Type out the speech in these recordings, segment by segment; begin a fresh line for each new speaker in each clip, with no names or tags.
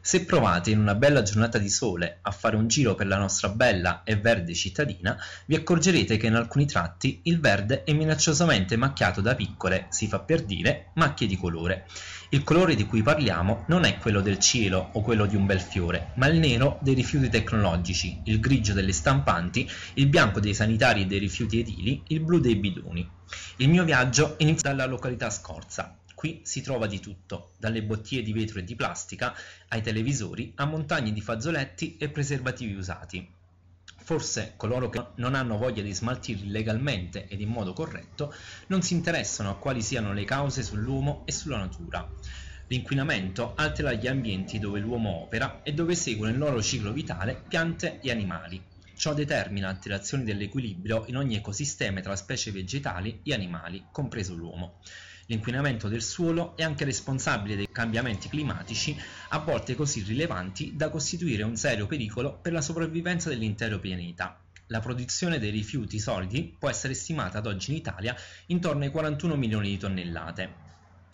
Se provate in una bella giornata di sole a fare un giro per la nostra bella e verde cittadina, vi accorgerete che in alcuni tratti il verde è minacciosamente macchiato da piccole, si fa per dire, macchie di colore. Il colore di cui parliamo non è quello del cielo o quello di un bel fiore, ma il nero dei rifiuti tecnologici, il grigio delle stampanti, il bianco dei sanitari e dei rifiuti edili, il blu dei bidoni. Il mio viaggio inizia dalla località Scorza, Qui si trova di tutto, dalle bottiglie di vetro e di plastica ai televisori a montagne di fazzoletti e preservativi usati. Forse coloro che non hanno voglia di smaltirli legalmente ed in modo corretto non si interessano a quali siano le cause sull'uomo e sulla natura. L'inquinamento altera gli ambienti dove l'uomo opera e dove seguono il loro ciclo vitale piante e animali. Ciò determina alterazioni dell'equilibrio in ogni ecosistema tra specie vegetali e animali, compreso l'uomo. L'inquinamento del suolo è anche responsabile dei cambiamenti climatici, a volte così rilevanti da costituire un serio pericolo per la sopravvivenza dell'intero pianeta. La produzione dei rifiuti solidi può essere stimata ad oggi in Italia intorno ai 41 milioni di tonnellate.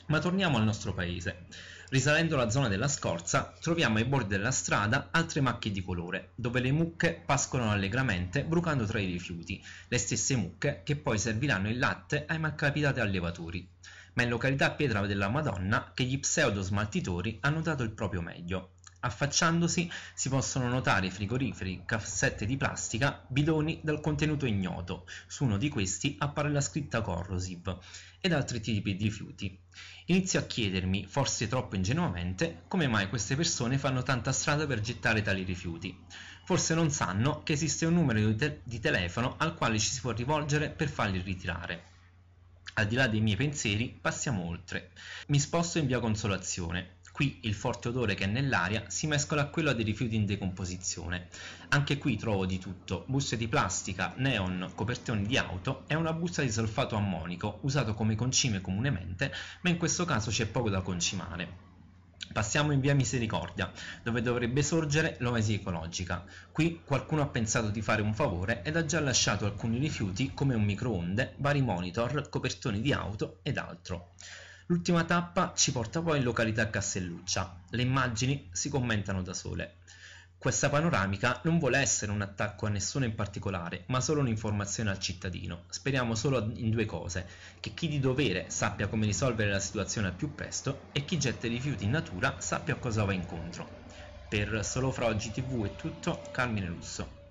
Ma torniamo al nostro paese. Risalendo la zona della scorza, troviamo ai bordi della strada altre macchie di colore, dove le mucche pascolano allegramente brucando tra i rifiuti, le stesse mucche che poi serviranno il latte ai malcapitati allevatori ma è in località Pietra della Madonna che gli pseudo-smaltitori hanno dato il proprio meglio. Affacciandosi si possono notare frigoriferi, cassette di plastica, bidoni dal contenuto ignoto, su uno di questi appare la scritta corrosive, ed altri tipi di rifiuti. Inizio a chiedermi, forse troppo ingenuamente, come mai queste persone fanno tanta strada per gettare tali rifiuti. Forse non sanno che esiste un numero di, te di telefono al quale ci si può rivolgere per farli ritirare. Al di là dei miei pensieri, passiamo oltre. Mi sposto in via Consolazione. Qui il forte odore che è nell'aria si mescola a quello dei rifiuti in decomposizione. Anche qui trovo di tutto, buste di plastica, neon, copertoni di auto e una busta di solfato ammonico, usato come concime comunemente, ma in questo caso c'è poco da concimare. Passiamo in via Misericordia, dove dovrebbe sorgere l'oasi ecologica. Qui qualcuno ha pensato di fare un favore ed ha già lasciato alcuni rifiuti come un microonde, vari monitor, copertoni di auto ed altro. L'ultima tappa ci porta poi in località Castelluccia. Le immagini si commentano da sole. Questa panoramica non vuole essere un attacco a nessuno in particolare, ma solo un'informazione al cittadino. Speriamo solo in due cose, che chi di dovere sappia come risolvere la situazione al più presto e chi getta i rifiuti in natura sappia a cosa va incontro. Per Solo Fra Oggi TV è tutto, Carmine Russo.